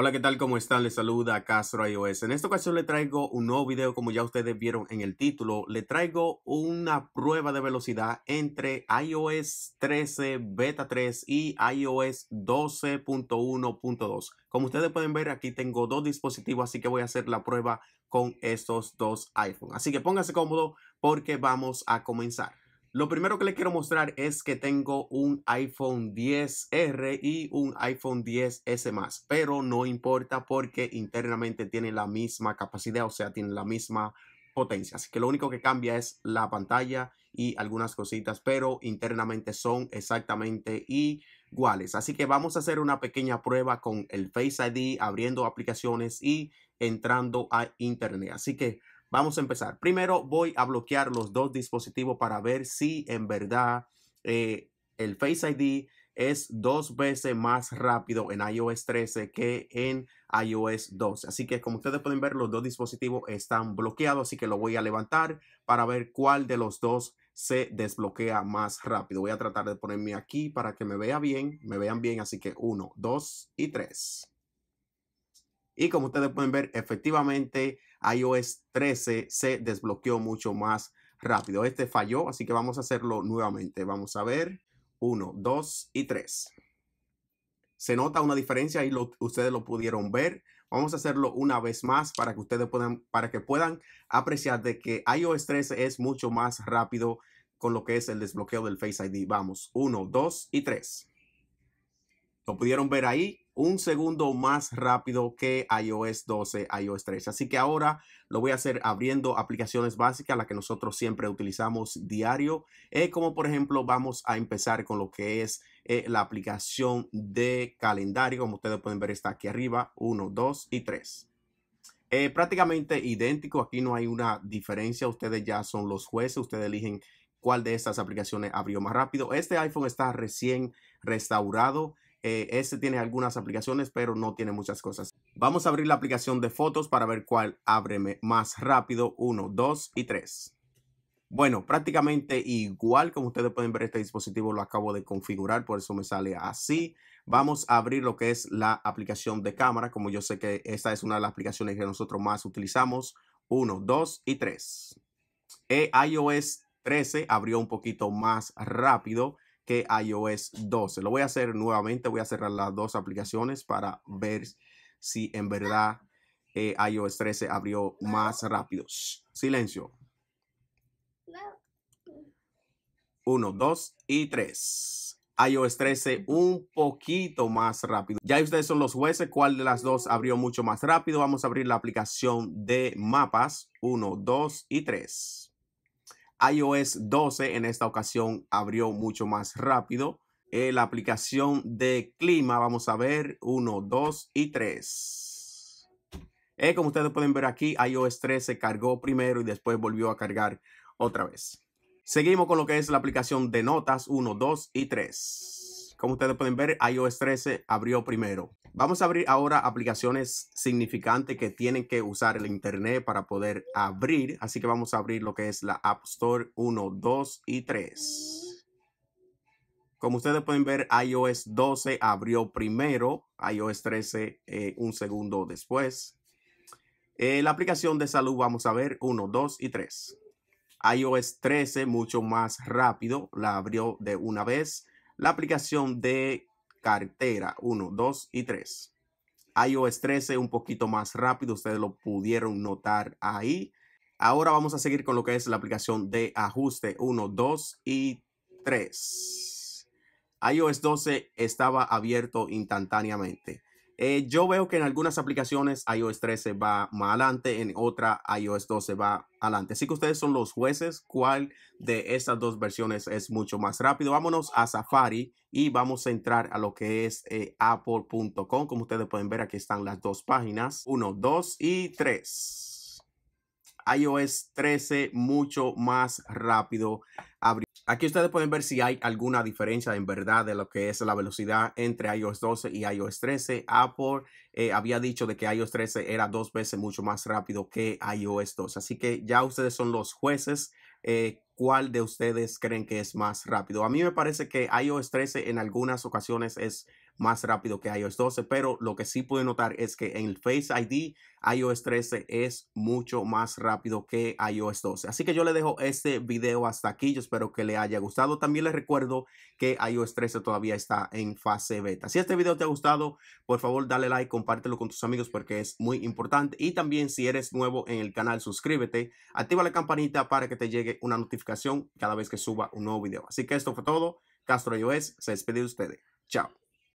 Hola, ¿qué tal? ¿Cómo están? Les saluda Castro iOS. En esta ocasión le traigo un nuevo video, como ya ustedes vieron en el título. Le traigo una prueba de velocidad entre iOS 13 Beta 3 y iOS 12.1.2. Como ustedes pueden ver, aquí tengo dos dispositivos, así que voy a hacer la prueba con estos dos iPhone. Así que pónganse cómodo porque vamos a comenzar. Lo primero que les quiero mostrar es que tengo un iPhone 10R y un iPhone 10S más, pero no importa porque internamente tienen la misma capacidad, o sea, tienen la misma potencia. Así que lo único que cambia es la pantalla y algunas cositas, pero internamente son exactamente iguales. Así que vamos a hacer una pequeña prueba con el Face ID, abriendo aplicaciones y entrando a Internet. Así que Vamos a empezar. Primero voy a bloquear los dos dispositivos para ver si en verdad eh, el Face ID es dos veces más rápido en iOS 13 que en iOS 12. Así que como ustedes pueden ver, los dos dispositivos están bloqueados, así que lo voy a levantar para ver cuál de los dos se desbloquea más rápido. Voy a tratar de ponerme aquí para que me vea bien, me vean bien, así que uno, dos y tres. Y como ustedes pueden ver, efectivamente iOS 13 se desbloqueó mucho más rápido. Este falló, así que vamos a hacerlo nuevamente. Vamos a ver. 1, 2 y 3. Se nota una diferencia y ustedes lo pudieron ver. Vamos a hacerlo una vez más para que ustedes puedan, para que puedan apreciar de que iOS 13 es mucho más rápido con lo que es el desbloqueo del Face ID. Vamos, 1, 2 y 3. Lo pudieron ver ahí un segundo más rápido que iOS 12, iOS 13. Así que ahora lo voy a hacer abriendo aplicaciones básicas, las que nosotros siempre utilizamos diario, eh, como por ejemplo vamos a empezar con lo que es eh, la aplicación de calendario, como ustedes pueden ver está aquí arriba, 1, 2 y 3. Eh, prácticamente idéntico, aquí no hay una diferencia, ustedes ya son los jueces, ustedes eligen cuál de estas aplicaciones abrió más rápido. Este iPhone está recién restaurado este tiene algunas aplicaciones, pero no tiene muchas cosas. Vamos a abrir la aplicación de fotos para ver cuál abre más rápido. 1, 2 y 3. Bueno, prácticamente igual como ustedes pueden ver este dispositivo lo acabo de configurar, por eso me sale así. Vamos a abrir lo que es la aplicación de cámara, como yo sé que esta es una de las aplicaciones que nosotros más utilizamos. 1, 2 y 3. E eh, iOS 13 abrió un poquito más rápido que iOS 12. Lo voy a hacer nuevamente, voy a cerrar las dos aplicaciones para ver si en verdad eh, iOS 13 abrió más rápido. Silencio. Uno, dos y tres. iOS 13 un poquito más rápido. Ya ustedes son los jueces. ¿Cuál de las dos abrió mucho más rápido? Vamos a abrir la aplicación de mapas. Uno, dos y tres iOS 12 en esta ocasión abrió mucho más rápido. Eh, la aplicación de clima, vamos a ver, 1, 2 y 3. Eh, como ustedes pueden ver aquí, iOS 13 cargó primero y después volvió a cargar otra vez. Seguimos con lo que es la aplicación de notas 1, 2 y 3 como ustedes pueden ver, iOS 13 abrió primero. Vamos a abrir ahora aplicaciones significantes que tienen que usar el Internet para poder abrir. Así que vamos a abrir lo que es la App Store 1, 2 y 3. Como ustedes pueden ver, iOS 12 abrió primero, iOS 13 eh, un segundo después. Eh, la aplicación de salud, vamos a ver 1, 2 y 3. iOS 13 mucho más rápido, la abrió de una vez la aplicación de cartera 1, 2 y 3. iOS 13 un poquito más rápido, ustedes lo pudieron notar ahí. Ahora vamos a seguir con lo que es la aplicación de ajuste 1, 2 y 3. iOS 12 estaba abierto instantáneamente. Eh, yo veo que en algunas aplicaciones iOS 13 va más adelante, en otra iOS 12 va adelante. Así que ustedes son los jueces cuál de estas dos versiones es mucho más rápido. Vámonos a Safari y vamos a entrar a lo que es eh, apple.com. Como ustedes pueden ver, aquí están las dos páginas, 1, 2 y 3 iOS 13 mucho más rápido. Aquí ustedes pueden ver si hay alguna diferencia en verdad de lo que es la velocidad entre iOS 12 y iOS 13. Apple eh, había dicho de que iOS 13 era dos veces mucho más rápido que iOS 12. Así que ya ustedes son los jueces eh, cuál de ustedes creen que es más rápido. A mí me parece que iOS 13 en algunas ocasiones es más rápido que iOS 12, pero lo que sí pude notar es que en el Face ID iOS 13 es mucho más rápido que iOS 12. Así que yo le dejo este video hasta aquí. Yo espero que le haya gustado. También les recuerdo que iOS 13 todavía está en fase beta. Si este video te ha gustado, por favor dale like, compártelo con tus amigos porque es muy importante. Y también si eres nuevo en el canal, suscríbete, activa la campanita para que te llegue una notificación cada vez que suba un nuevo video. Así que esto fue todo. Castro iOS se despide de ustedes. Chao.